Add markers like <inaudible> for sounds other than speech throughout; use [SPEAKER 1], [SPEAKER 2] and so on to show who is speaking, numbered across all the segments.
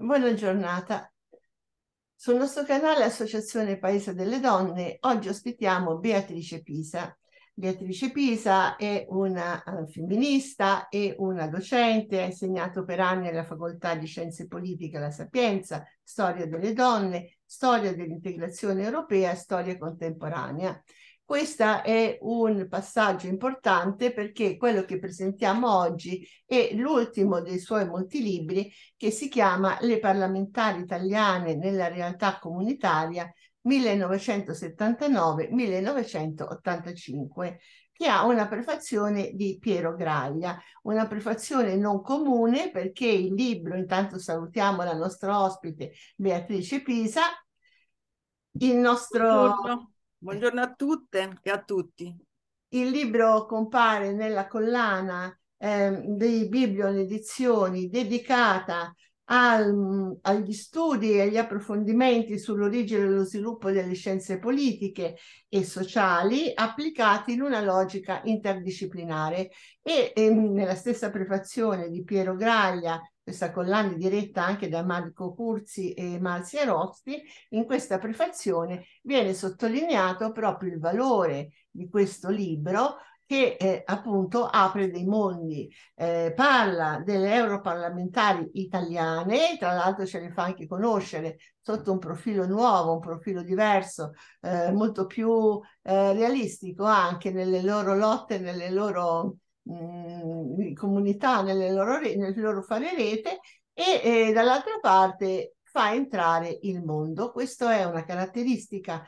[SPEAKER 1] Buona giornata. Sul nostro canale Associazione Paese delle Donne oggi ospitiamo Beatrice Pisa. Beatrice Pisa è una eh, femminista e una docente, ha insegnato per anni alla Facoltà di Scienze Politiche alla Sapienza, Storia delle Donne, Storia dell'integrazione europea e Storia contemporanea. Questo è un passaggio importante perché quello che presentiamo oggi è l'ultimo dei suoi molti libri che si chiama Le parlamentari italiane nella realtà comunitaria 1979-1985 che ha una prefazione di Piero Graglia, una prefazione non comune perché il libro, intanto salutiamo la nostra ospite Beatrice Pisa, il nostro... Buongiorno.
[SPEAKER 2] Buongiorno a tutte e a tutti.
[SPEAKER 1] Il libro compare nella collana eh, dei Biblion Edizioni dedicata al, agli studi e agli approfondimenti sull'origine e lo sviluppo delle scienze politiche e sociali applicati in una logica interdisciplinare e, e ehm, nella stessa prefazione di Piero Graglia questa collana diretta anche da Marco Curzi e Marzia Rozzi, in questa prefazione viene sottolineato proprio il valore di questo libro che eh, appunto apre dei mondi, eh, parla delle europarlamentari italiane, tra l'altro ce le fa anche conoscere sotto un profilo nuovo, un profilo diverso, eh, molto più eh, realistico anche nelle loro lotte, nelle loro mh, comunità nelle loro, nel loro fare rete e eh, dall'altra parte fa entrare il mondo. Questa è una caratteristica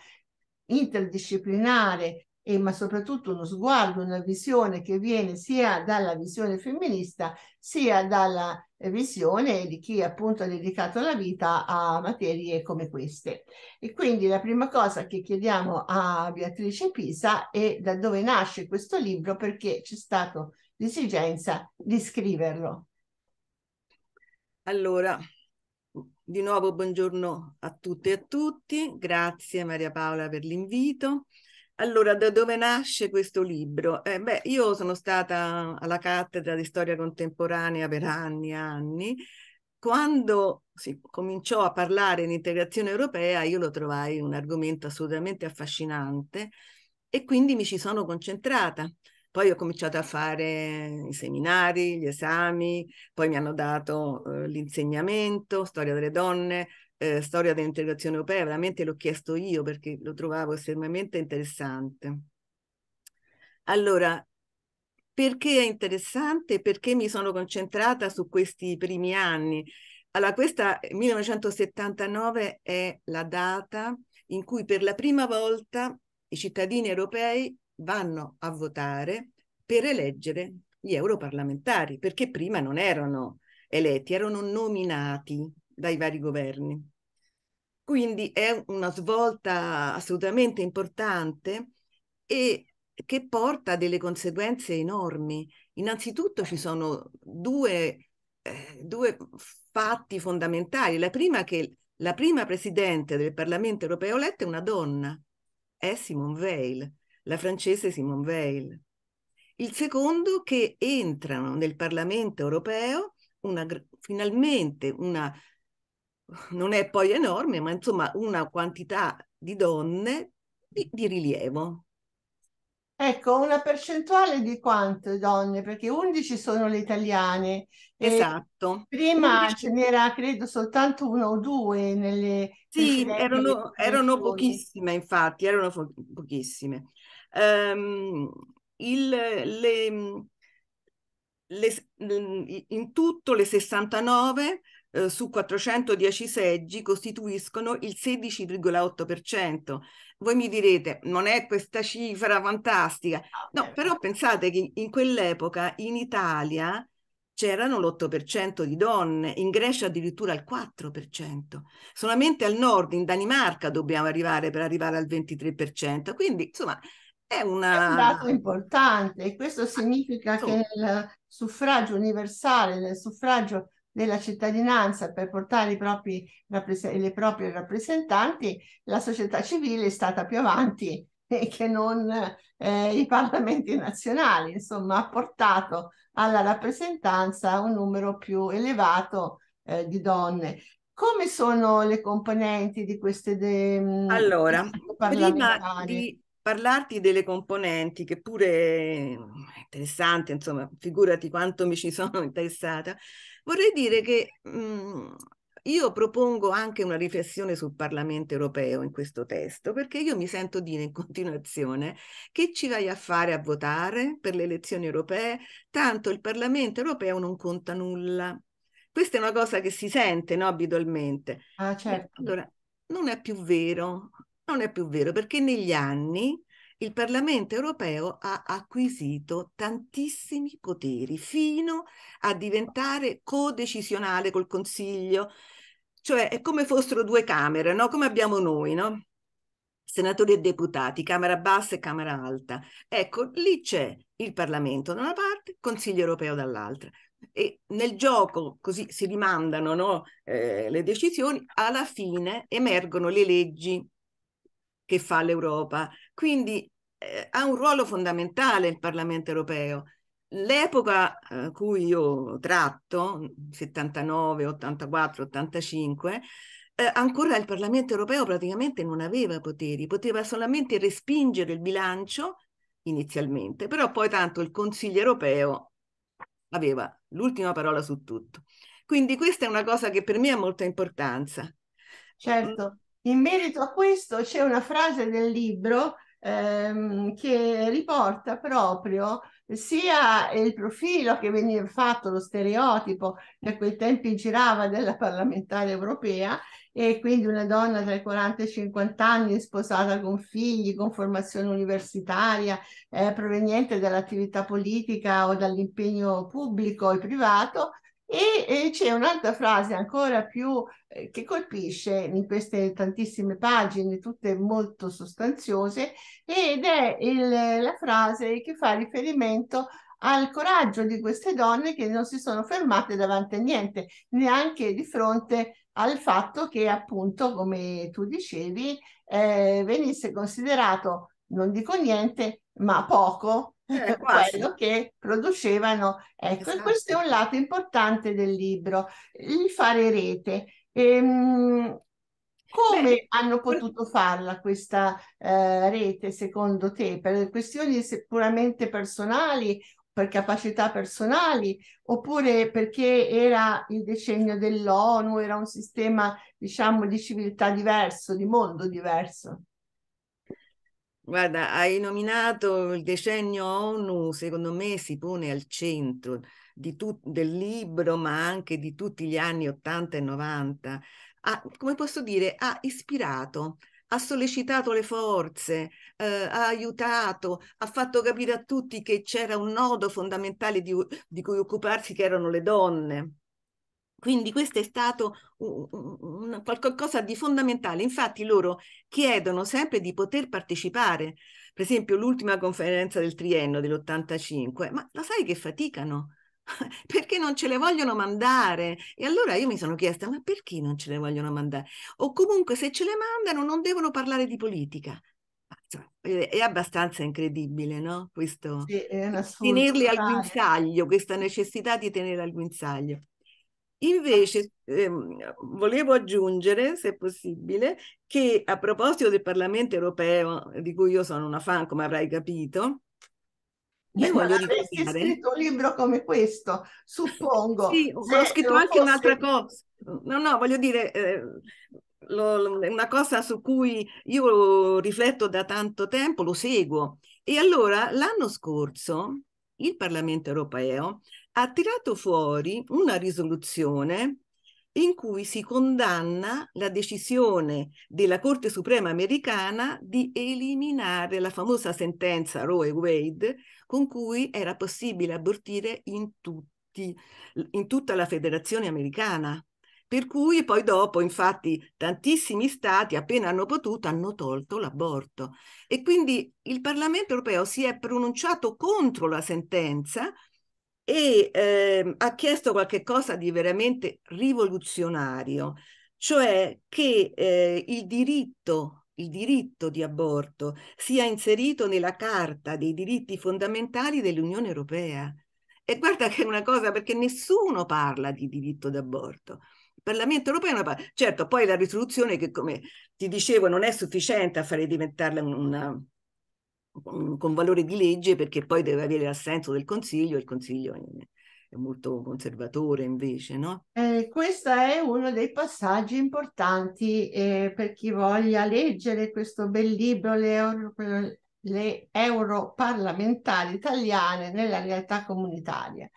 [SPEAKER 1] interdisciplinare e, ma soprattutto uno sguardo, una visione che viene sia dalla visione femminista sia dalla visione di chi appunto ha dedicato la vita a materie come queste. E quindi la prima cosa che chiediamo a Beatrice Pisa è da dove nasce questo libro perché c'è stata l'esigenza di scriverlo.
[SPEAKER 2] Allora, di nuovo buongiorno a tutte e a tutti, grazie Maria Paola per l'invito. Allora, da dove nasce questo libro? Eh, beh, io sono stata alla cattedra di storia contemporanea per anni e anni. Quando si cominciò a parlare di integrazione europea, io lo trovai un argomento assolutamente affascinante e quindi mi ci sono concentrata. Poi ho cominciato a fare i seminari, gli esami, poi mi hanno dato eh, l'insegnamento, storia delle donne, eh, storia dell'integrazione europea, veramente l'ho chiesto io perché lo trovavo estremamente interessante. Allora, perché è interessante? Perché mi sono concentrata su questi primi anni? Allora, questa 1979 eh, è la data in cui per la prima volta i cittadini europei vanno a votare per eleggere gli europarlamentari, perché prima non erano eletti, erano nominati dai vari governi. Quindi è una svolta assolutamente importante e che porta a delle conseguenze enormi. Innanzitutto ci sono due, eh, due fatti fondamentali. La prima è che la prima presidente del Parlamento europeo eletta è una donna, è Simone Veil, la francese Simone Veil. Il secondo che entrano nel Parlamento europeo una, finalmente una non è poi enorme, ma insomma una quantità di donne di, di rilievo. Ecco,
[SPEAKER 1] una percentuale di quante donne? Perché 11 sono le italiane. Esatto.
[SPEAKER 2] prima 11... ce
[SPEAKER 1] n'era, credo, soltanto una o due nelle... Sì, erano,
[SPEAKER 2] erano, pochissime, infatti, erano po- pochissime. Um, il, le, le, in tutto le 69 eh, su 410 seggi costituiscono il 16,8%. Voi mi direte, non è questa cifra fantastica? No, però pensate che in quell'epoca in Italia c'erano l'8% di donne, in Grecia addirittura il 4%. Solamente al nord, in Danimarca, dobbiamo arrivare per arrivare al 23%. Quindi, insomma, è, una... è un dato
[SPEAKER 1] importante. Questo ah, significa ah, che nel suffragio universale, nel suffragio della cittadinanza per portare i propri, le proprie rappresentanti, la società civile è stata più avanti <laughs> che non eh, i parlamenti nazionali, insomma, ha portato alla rappresentanza un numero più elevato eh, di donne. Come sono le componenti di queste
[SPEAKER 2] de... Allora, prima di parlarti delle componenti che pure interessante, insomma, figurati quanto mi ci sono <laughs> interessata, vorrei dire che mh, mhmm, io propongo anche una riflessione sul Parlamento europeo in questo testo, perché io mi sento dire in continuazione che ci vai a fare a votare per le elezioni europee, tanto il Parlamento europeo non conta nulla. Questa è una cosa che si sente no, abitualmente. Ah, certo. Allora, non è più vero, non è più vero, perché negli anni il Parlamento europeo ha acquisito tantissimi poteri fino a diventare codecisionale col Consiglio, cioè è come fossero due Camere, no? come abbiamo noi, no? senatori e deputati, Camera bassa e Camera alta. Ecco, lì c'è il Parlamento da una parte, Consiglio europeo dall'altra. E nel gioco così si rimandano no? eh, le decisioni, alla fine emergono le leggi che fa l'Europa. Quindi eh, ha un ruolo fondamentale il Parlamento europeo. L'epoca eh, cui io tratto, 79, 84, 85, eh, ancora il Parlamento europeo praticamente non aveva poteri, poteva solamente respingere il bilancio inizialmente, però poi tanto il Consiglio europeo aveva l'ultima parola su tutto. Quindi questa è una cosa che per me ha molta importanza. Certo. In
[SPEAKER 1] merito a questo c'è una frase del libro ehm, che riporta proprio sia il profilo che veniva fatto, lo stereotipo che a quei tempi girava della parlamentare europea e quindi una donna tra i 40 e i 50 anni sposata con figli, con formazione universitaria, eh, proveniente dall'attività politica o dall'impegno pubblico e privato, e, e c'è un'altra frase ancora più eh, che colpisce in queste tantissime pagine, tutte molto sostanziose, ed è il, la frase che fa riferimento al coraggio di queste donne che non si sono fermate davanti a niente, neanche di fronte al fatto che appunto, come tu dicevi, eh, venisse considerato, non dico niente, ma poco era eh, <laughs> quello che producevano. Ecco, esatto. questo è esatto. un lato importante del libro, il fare rete. Ehm, come Beh, hanno potuto farla questa eh, rete secondo te? Per questioni puramente personali, per capacità personali, oppure perché era il decennio dell'ONU, era un sistema diciamo di civiltà diverso, di mondo diverso?
[SPEAKER 2] Guarda, hai nominato il decennio ONU, secondo me si pone al centro tu, del libro, ma anche di tutti gli anni 80 e 90. Ha, come posso dire, ha ispirato, ha sollecitato le forze, eh, ha aiutato, ha fatto capire a tutti che c'era un nodo fondamentale di, di cui occuparsi, che erano le donne. Quindi questo è stato un, un, qualcosa di fondamentale. Infatti loro chiedono sempre di poter partecipare, per esempio l'ultima conferenza del triennio dell'85, ma lo sai che faticano? <laughs> perché non ce le vogliono mandare? E allora io mi sono chiesta, ma perché non ce le vogliono mandare? O comunque se ce le mandano non devono parlare di politica. è abbastanza incredibile, no? Questo, sì, tenerli al guinzaglio, questa necessità di tenere al guinzaglio. Invece ehm, volevo aggiungere, se possibile, che a proposito del Parlamento europeo, di cui io sono una fan, come avrai capito, io eh, voglio ricordare... scritto un libro come questo, suppongo. sì, ho scritto anche fosse... un'altra cosa. No, no, voglio dire, eh, una cosa su cui io rifletto da tanto tempo, lo seguo. E allora l'anno scorso il Parlamento europeo ha tirato fuori una risoluzione in cui si condanna la decisione della Corte Suprema americana di eliminare la famosa sentenza Roe Wade con cui era possibile abortire in, tutti, in tutta la federazione americana. Per cui poi dopo, infatti, tantissimi stati, appena hanno potuto, hanno tolto l'aborto. E quindi il Parlamento europeo si è pronunciato contro la sentenza e eh, ha chiesto qualcosa di veramente rivoluzionario, cioè che eh, il diritto il diritto di aborto sia inserito nella Carta dei diritti fondamentali dell'Unione Europea. E guarda che è una cosa perché nessuno parla di diritto d'aborto. Il Parlamento europeo, è una parte. certo, poi la risoluzione che come ti dicevo non è sufficiente a fare diventarla una, Mhmm, con valore di legge perché poi deve avere l'assenso del Consiglio e il Consiglio è molto conservatore invece, no?
[SPEAKER 1] Eh, questo è uno dei passaggi importanti eh, per chi voglia leggere questo bel libro, le, le europarlamentari italiane nella realtà comunitaria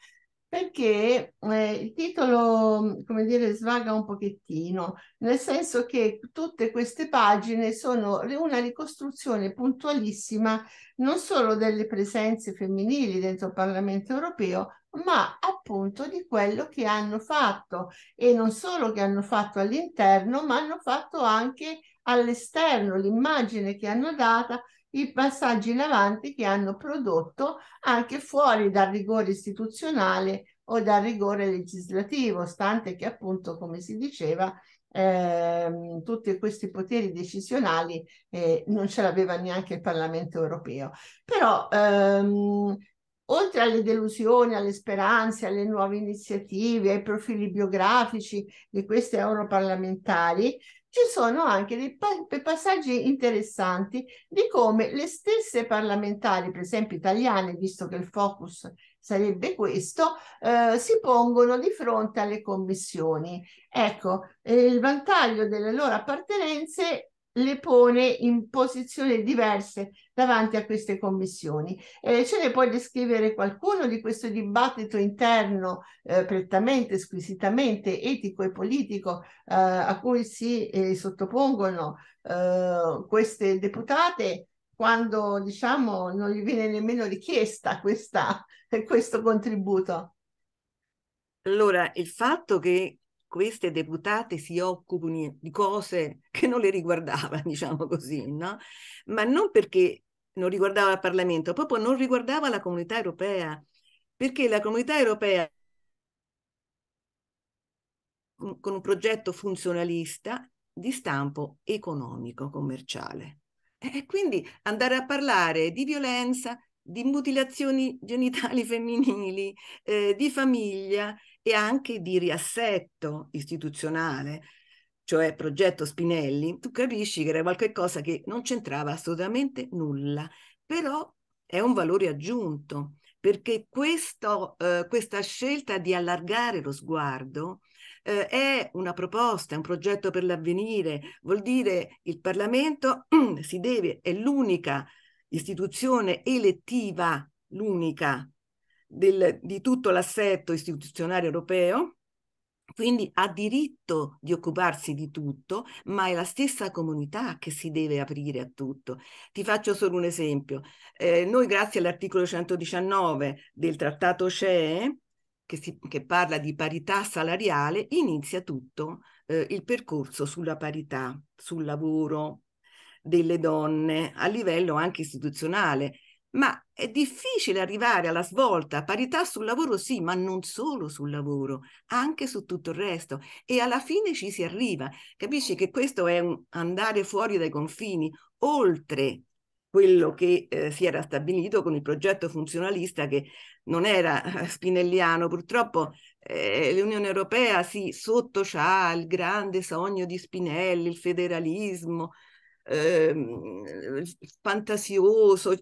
[SPEAKER 1] perché eh, il titolo, come dire, svaga un pochettino, nel senso che tutte queste pagine sono una ricostruzione puntualissima non solo delle presenze femminili dentro il Parlamento europeo, ma appunto di quello che hanno fatto e non solo che hanno fatto all'interno, ma hanno fatto anche all'esterno, l'immagine che hanno data i passaggi in avanti che hanno prodotto anche fuori dal rigore istituzionale o dal rigore legislativo, stante che appunto, come si diceva, eh, tutti questi poteri decisionali eh, non ce l'aveva neanche il Parlamento europeo. Però ehm, oltre alle delusioni, alle speranze, alle nuove iniziative, ai profili biografici di questi europarlamentari, ci sono anche dei pa- passaggi interessanti di come le stesse parlamentari, per esempio italiane, visto che il focus sarebbe questo, eh, si pongono di fronte alle commissioni. Ecco, eh, il vantaggio delle loro appartenenze le pone in posizioni diverse davanti a queste commissioni. Eh, ce ne puoi descrivere qualcuno di questo dibattito interno eh, prettamente, squisitamente etico e politico eh, a cui si eh, sottopongono eh, queste deputate quando diciamo non gli viene nemmeno richiesta questa, <laughs> questo contributo?
[SPEAKER 2] Allora, il fatto che queste deputate si occupino di cose che non le riguardavano, <laughs> diciamo così, no? Ma non perché non riguardava il Parlamento, proprio non riguardava la comunità europea, perché la comunità europea con un progetto funzionalista di stampo economico, commerciale. E quindi andare a parlare di violenza, di mutilazioni genitali <laughs> femminili, eh, di famiglia e anche di riassetto istituzionale, cioè progetto Spinelli, tu capisci che era qualcosa che non c'entrava assolutamente nulla, però è un valore aggiunto, perché questo, eh, questa scelta di allargare lo sguardo eh, è una proposta, è un progetto per l'avvenire, vuol dire il Parlamento <clears throat> si deve, è l'unica istituzione elettiva l'unica del, di tutto l'assetto istituzionale europeo, quindi ha diritto di occuparsi di tutto, ma è la stessa comunità che si deve aprire a tutto. Ti faccio solo un esempio. Eh, noi grazie all'articolo 119 del trattato CE, che, si, che parla di parità salariale, inizia tutto eh, il percorso sulla parità, sul lavoro, delle donne a livello anche istituzionale, ma è difficile arrivare alla svolta, parità sul lavoro sì, ma non solo sul lavoro, anche su tutto il resto. E alla fine ci si arriva. Capisci che questo è un andare fuori dai confini, oltre quello che eh, si era stabilito con il progetto funzionalista che non era eh, spinelliano. Purtroppo eh, l'Unione Europea, sì, sotto c'ha il grande sogno di Spinelli, il federalismo, eh, fantasioso,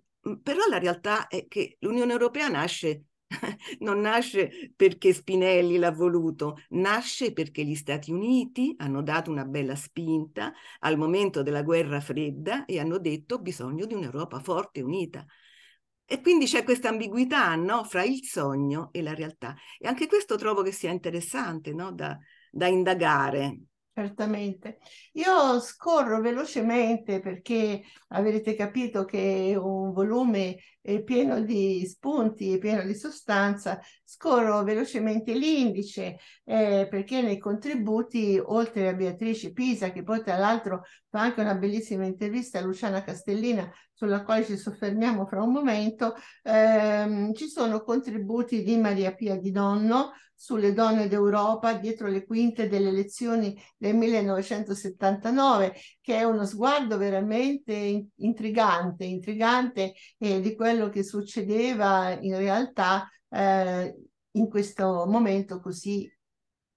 [SPEAKER 2] però la realtà è che l'Unione Europea nasce <laughs> non nasce perché Spinelli l'ha voluto, nasce perché gli Stati Uniti hanno dato una bella spinta al momento della guerra fredda e hanno detto bisogno di un'Europa forte e unita. E quindi c'è questa ambiguità no? fra il sogno e la realtà. E anche questo trovo che sia interessante no? da, da indagare
[SPEAKER 1] certamente. Io scorro velocemente perché avrete capito che è un volume è pieno di spunti, è pieno di sostanza. Scorro velocemente l'indice eh, perché nei contributi, oltre a Beatrice Pisa, che poi tra l'altro fa anche una bellissima intervista a Luciana Castellina, sulla quale ci soffermiamo fra un momento, ehm, ci sono contributi di Maria Pia di Donno sulle donne d'Europa dietro le quinte delle elezioni del 1979 che è uno sguardo veramente intrigante, intrigante eh, di quello che succedeva in realtà eh, in questo momento così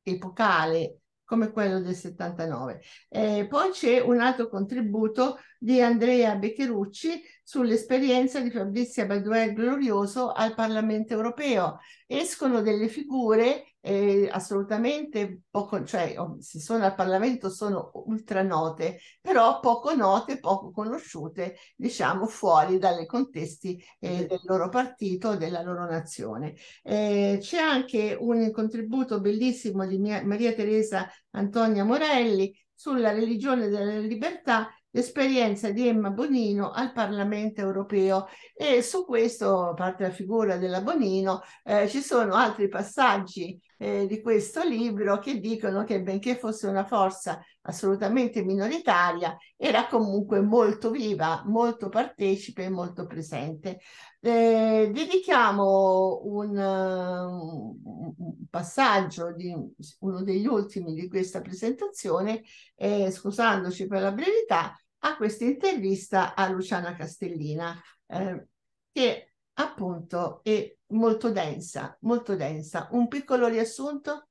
[SPEAKER 1] epocale come quello del 79. Eh, poi c'è un altro contributo di Andrea Beccherucci sull'esperienza di Fabrizia Baduel Glorioso al Parlamento europeo. Escono delle figure eh, assolutamente poco, cioè oh, se sono al Parlamento sono ultranote, però poco note, poco conosciute, diciamo fuori dai contesti eh, del loro partito, della loro nazione. Eh, c'è anche un contributo bellissimo di mia, Maria Teresa Antonia Morelli sulla religione della libertà l'esperienza di Emma Bonino al Parlamento europeo e su questo, a parte la figura della Bonino, eh, ci sono altri passaggi eh, di questo libro che dicono che benché fosse una forza assolutamente minoritaria, era comunque molto viva, molto partecipe e molto presente. Eh, dedichiamo un, un, passaggio di uno degli ultimi di questa presentazione, eh, scusandoci per la brevità, a questa intervista a Luciana Castellina, eh, che appunto è molto densa, molto densa. Un piccolo riassunto?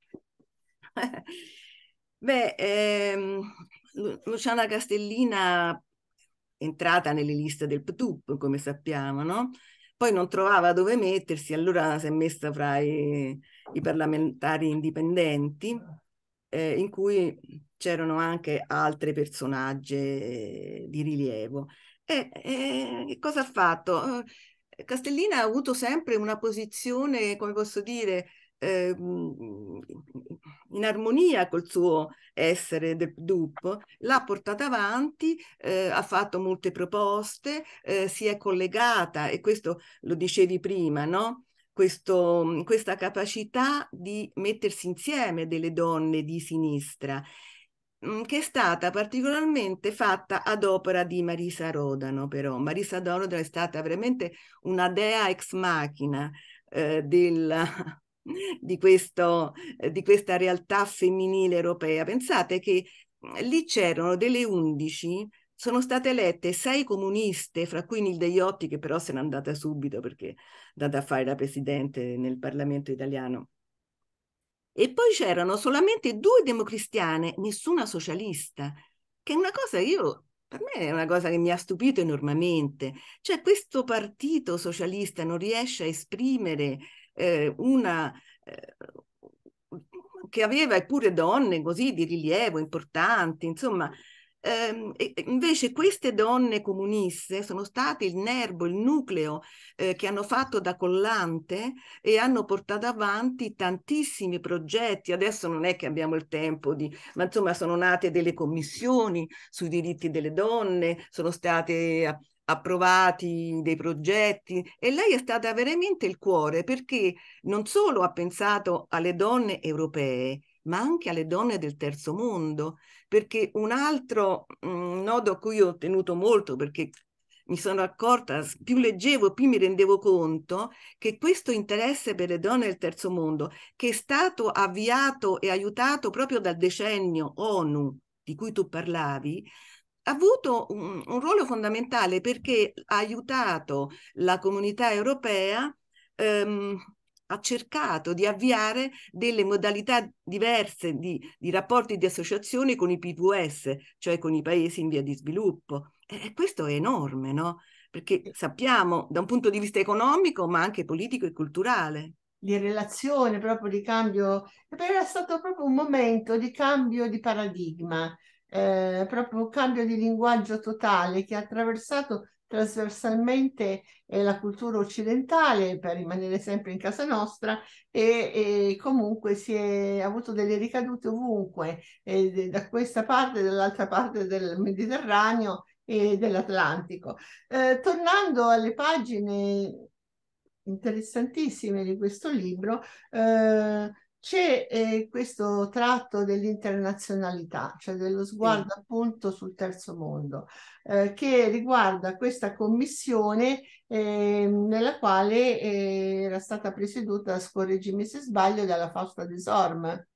[SPEAKER 2] <laughs> Beh, ehm, Luciana Castellina è entrata nelle liste del PTUP, come sappiamo, no? Poi non trovava dove mettersi, allora si è messa fra i, i parlamentari indipendenti, eh, in cui c'erano anche altri personaggi eh, di rilievo. E, eh, e cosa ha fatto? Castellina ha avuto sempre una posizione, come posso dire, eh, in armonia col suo essere del DUP, l'ha portata avanti, eh, ha fatto molte proposte, eh, si è collegata, e questo lo dicevi prima, no? Questo, mhmm, questa capacità di mettersi insieme delle donne di sinistra Mm, che è stata particolarmente fatta ad opera di Marisa Rodano, però. Marisa Rodano è stata veramente una dea ex machina eh, del, <laughs> di, questo, eh, di questa realtà femminile europea. Pensate che mm, lì c'erano delle undici sono state elette sei comuniste, fra cui Nilde Iotti, che però se n'è andata subito perché è andata a fare la presidente nel Parlamento italiano e poi c'erano solamente due democristiane, nessuna socialista, che è una cosa io per me è una cosa che mi ha stupito enormemente. Cioè questo partito socialista non riesce a esprimere eh, una... Eh, che aveva eppure donne così di rilievo importanti, insomma, eh, invece queste donne comuniste sono state il nervo, il nucleo eh, che hanno fatto da collante e hanno portato avanti tantissimi progetti. Adesso non è che abbiamo il tempo di, ma insomma sono nate delle commissioni sui diritti delle donne, sono state approvati dei progetti e lei è stata veramente il cuore perché non solo ha pensato alle donne europee, ma anche alle donne del terzo mondo, perché un altro mh, mm, nodo a cui ho tenuto molto, perché mi sono accorta, più leggevo, più mi rendevo conto che questo interesse per le donne del terzo mondo, che è stato avviato e aiutato proprio dal decennio ONU di cui tu parlavi, ha avuto un, un ruolo fondamentale perché ha aiutato la comunità europea ehm, ha cercato di avviare delle modalità diverse di, di rapporti di associazione con i PVS, cioè con i paesi in via di sviluppo. E questo è enorme, no? Perché sappiamo da un punto di vista economico, ma anche politico e culturale. Di relazione, proprio di cambio, era stato proprio un
[SPEAKER 1] momento di cambio di paradigma, eh, proprio un cambio di linguaggio totale che ha attraversato trasversalmente eh, la cultura occidentale per rimanere sempre in casa nostra e, e comunque si è avuto delle ricadute ovunque eh, da questa parte e dall'altra parte del Mediterraneo e dell'Atlantico. Eh, tornando alle pagine interessantissime di questo libro, eh, c'è eh, questo tratto dell'internazionalità, cioè dello sguardo sì. appunto sul terzo mondo, eh, che riguarda questa commissione eh, nella quale eh, era stata presieduta, scorreggimi se sbaglio, dalla Fausta Desorme.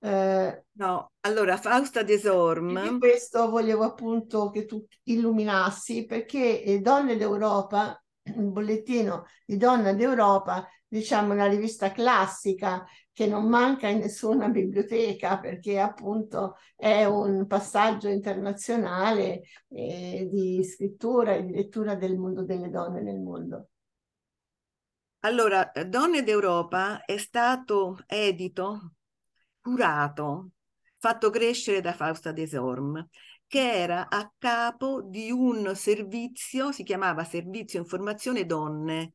[SPEAKER 1] Eh, no, allora Fausta Desorme. Di questo volevo appunto che tu illuminassi perché eh, Donne d'Europa il bollettino di Donna d'Europa, diciamo una rivista classica che non manca in nessuna biblioteca perché appunto è un passaggio internazionale eh, di scrittura e di lettura del mondo delle donne nel mondo.
[SPEAKER 2] Allora, Donne d'Europa è stato edito, curato, fatto crescere da Fausta Desorm che era a capo di un servizio, si chiamava Servizio Informazione Donne,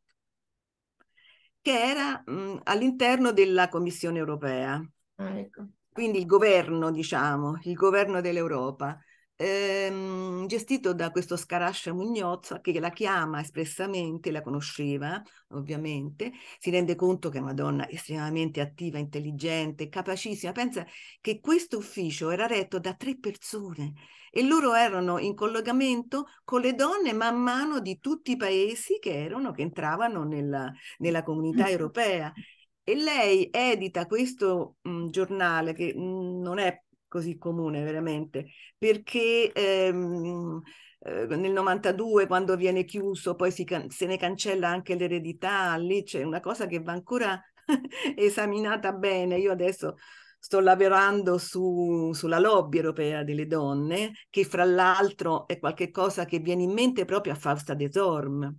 [SPEAKER 2] che era mh, all'interno della Commissione europea. Ah, ecco. Quindi il governo, diciamo, il governo dell'Europa ehm, gestito da questo Scarascia Mugnozza che la chiama espressamente, la conosceva ovviamente, si rende conto che è una donna estremamente attiva, intelligente, capacissima. Pensa che questo ufficio era retto da tre persone e loro erano in collegamento con le donne man mano di tutti i paesi che erano, che entravano nella, nella comunità <laughs> europea. E lei edita questo mh, giornale che mh, non è così comune veramente, perché ehm, eh, nel 92 quando viene chiuso poi si, se ne cancella anche l'eredità, lì c'è una cosa che va ancora <laughs> esaminata bene. Io adesso sto lavorando su, sulla lobby europea delle donne, che fra l'altro è qualcosa che viene in mente proprio a Fausta De Zorm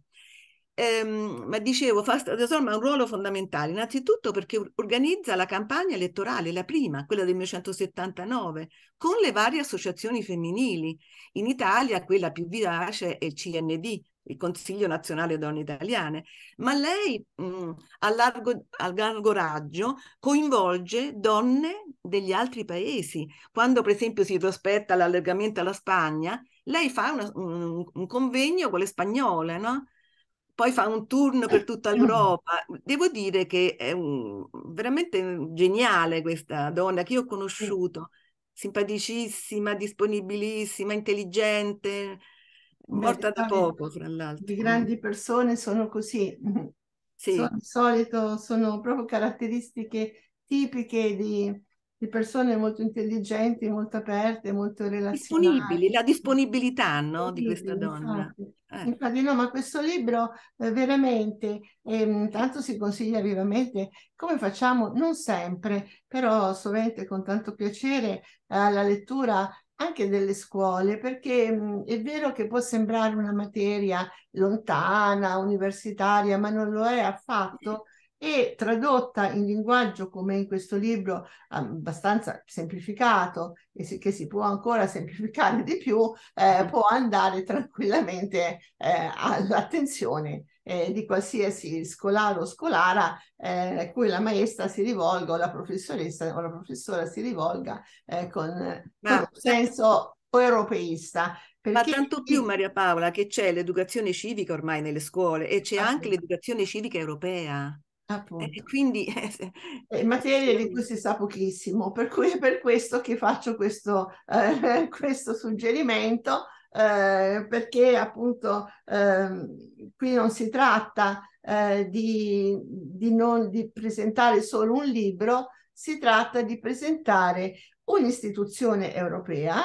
[SPEAKER 2] ehm, ma dicevo, Fausta ha un ruolo fondamentale, innanzitutto perché organizza la campagna elettorale, la prima, quella del 1979, con le varie associazioni femminili. In Italia quella più vivace è il CND, il Consiglio Nazionale Donne Italiane, ma lei mh, mhmm, a, largo, a largo raggio coinvolge donne degli altri paesi. Quando per esempio si prospetta l'allargamento alla Spagna, lei fa una, un, un, convegno con le spagnole, no? poi fa un tour per tutta l'Europa. <clears throat> Devo dire che è un, veramente geniale questa donna che io ho conosciuto, simpaticissima, disponibilissima, intelligente, morta da poco, fra l'altro. Le grandi
[SPEAKER 1] persone sono così. Sì. Sono, di solito sono proprio caratteristiche tipiche di, di persone molto intelligenti, molto aperte, molto relazionali. Disponibili,
[SPEAKER 2] la disponibilità no, di questa donna. Infatti,
[SPEAKER 1] eh. infatti no, ma questo libro eh, veramente, eh, tanto si consiglia vivamente, come facciamo non sempre, però sovente con tanto piacere alla lettura anche delle scuole, perché mh, mm, è vero che può sembrare una materia lontana, universitaria, ma non lo è affatto e tradotta in linguaggio come in questo libro abbastanza semplificato e si, che si può ancora semplificare di più, eh, mm-hmm. può andare tranquillamente eh, all'attenzione eh, di qualsiasi scolaro o scolara eh, a cui la maestra si rivolga o la professoressa o la professora
[SPEAKER 2] si rivolga eh, con, Ma... con un senso europeista. Perché... Ma tanto più Maria Paola che c'è l'educazione civica ormai nelle scuole e c'è anche l'educazione civica europea.
[SPEAKER 1] Appunto. <laughs> Eh, e quindi eh, materie di cui si sa
[SPEAKER 2] pochissimo,
[SPEAKER 1] per cui è per questo che faccio questo, eh, <laughs> questo suggerimento, eh, perché appunto ehm, qui non si tratta eh, di, di, non, di presentare solo un libro, si tratta di presentare un'istituzione europea,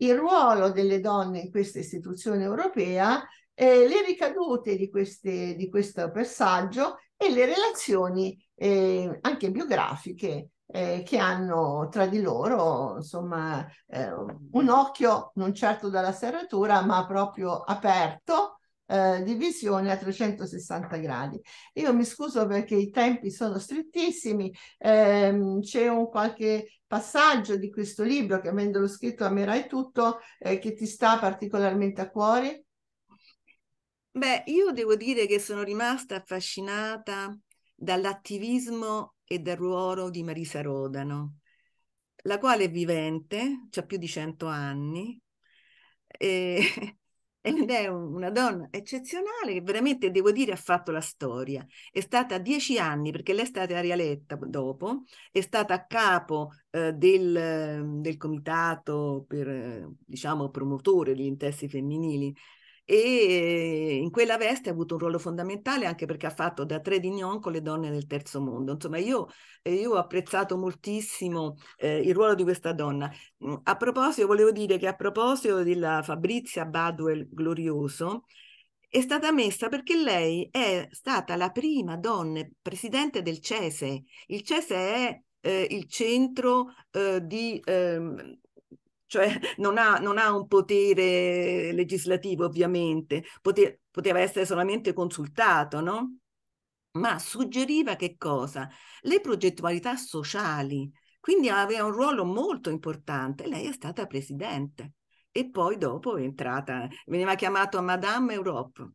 [SPEAKER 1] il ruolo delle donne in questa istituzione europea, eh, le ricadute di, queste, di questo passaggio e le relazioni eh, anche biografiche eh, che hanno tra di loro insomma eh, un occhio non certo dalla serratura ma proprio aperto eh, di visione a 360 gradi. Io mi scuso perché i tempi sono strettissimi, ehm, c'è un qualche passaggio di questo libro che avendolo scritto a me tutto eh, che ti sta particolarmente
[SPEAKER 2] a cuore? Beh, io devo dire che sono rimasta affascinata dall'attivismo e dal ruolo di Marisa Rodano, la quale è vivente, ha più di 100 anni, e, <laughs> ed è una donna eccezionale che veramente, devo dire, ha fatto la storia. È stata dieci anni, perché lei è stata a Rialetta dopo, è stata a capo eh, del, del, comitato per, diciamo, promotore degli interessi femminili e in quella veste ha avuto un ruolo fondamentale anche perché ha fatto da Tredignon con le donne del terzo mondo. Insomma, io, eh, io ho apprezzato moltissimo eh, il ruolo di questa donna. Mm, a proposito, volevo dire che a proposito della Fabrizia Baduel Glorioso, è stata messa perché lei è stata la prima donna presidente del CESE. Il CESE è eh, il centro eh, di... Ehm, cioè non ha, non ha, un potere legislativo ovviamente, Pote, poteva essere solamente consultato, no? Ma suggeriva che cosa? Le progettualità sociali, quindi aveva un ruolo molto importante. Lei è stata presidente e poi dopo è entrata, veniva chiamata Madame Europe,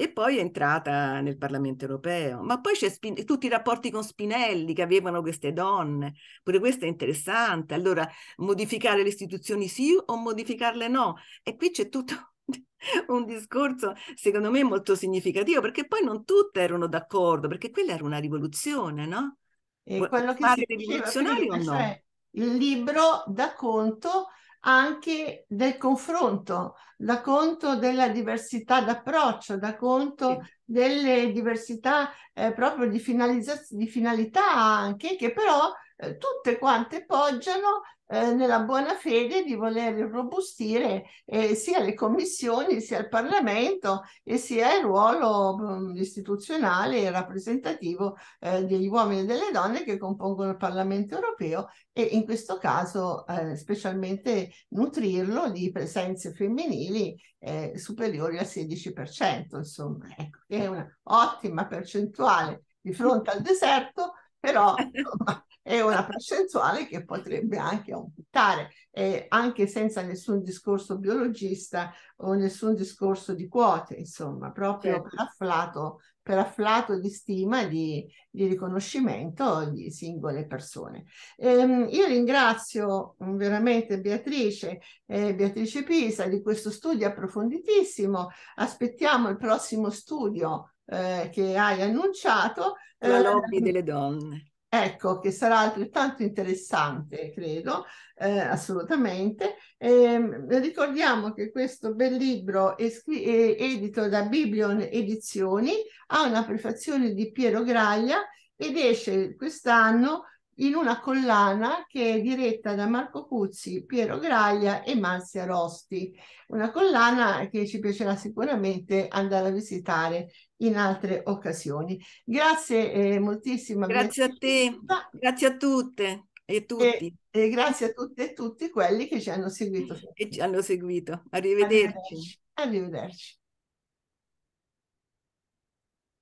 [SPEAKER 2] e poi è entrata nel Parlamento europeo. Ma poi c'è Spin- tutti i rapporti con Spinelli che avevano queste donne, pure questo è interessante. Allora, modificare le istituzioni sì o modificarle no? E qui c'è tutto <laughs> un discorso secondo me molto significativo perché poi non tutte erano d'accordo perché quella era una rivoluzione no? E quello che si rivoluzionari prima, o no? Cioè, il
[SPEAKER 1] libro dà conto anche del confronto dà conto della diversità d'approccio, dà conto sì. delle diversità eh, proprio di, finalizz- di finalità anche, che però eh, tutte quante poggiano eh, nella buona fede di voler robustire eh, sia le commissioni, sia il Parlamento e sia il ruolo mh, mm, istituzionale e rappresentativo eh, degli uomini e delle donne che compongono il Parlamento europeo e in questo caso eh, specialmente nutrirlo di presenze femminili femminili eh, superiori al 16%, insomma, ecco, che è un'ottima percentuale di fronte al deserto, però insomma, è una percentuale che potrebbe anche aumentare, eh, anche senza nessun discorso biologista o nessun discorso di quote, insomma, proprio certo. afflato per afflato di stima e di, di, riconoscimento di singole persone. Ehm, io ringrazio mm, veramente Beatrice, eh, Beatrice Pisa di questo studio approfonditissimo. Aspettiamo il prossimo studio eh, che hai annunciato. La eh, lobby delle donne. Ecco, che sarà altrettanto interessante, credo, eh, assolutamente. Eh, ricordiamo che questo bel libro è, è edito da Biblion Edizioni, ha una prefazione di Piero Graglia ed esce quest'anno in una collana che è diretta da Marco Cuzzi, Piero Graglia e Marzia Rosti, una collana che ci piacerà sicuramente andare a visitare in altre occasioni. Grazie eh, moltissimo. Grazie a te, grazie a tutte e tutti. E, e grazie a tutte e tutti quelli che ci hanno seguito. E ci hanno seguito. Arrivederci. Arrivederci. Arrivederci.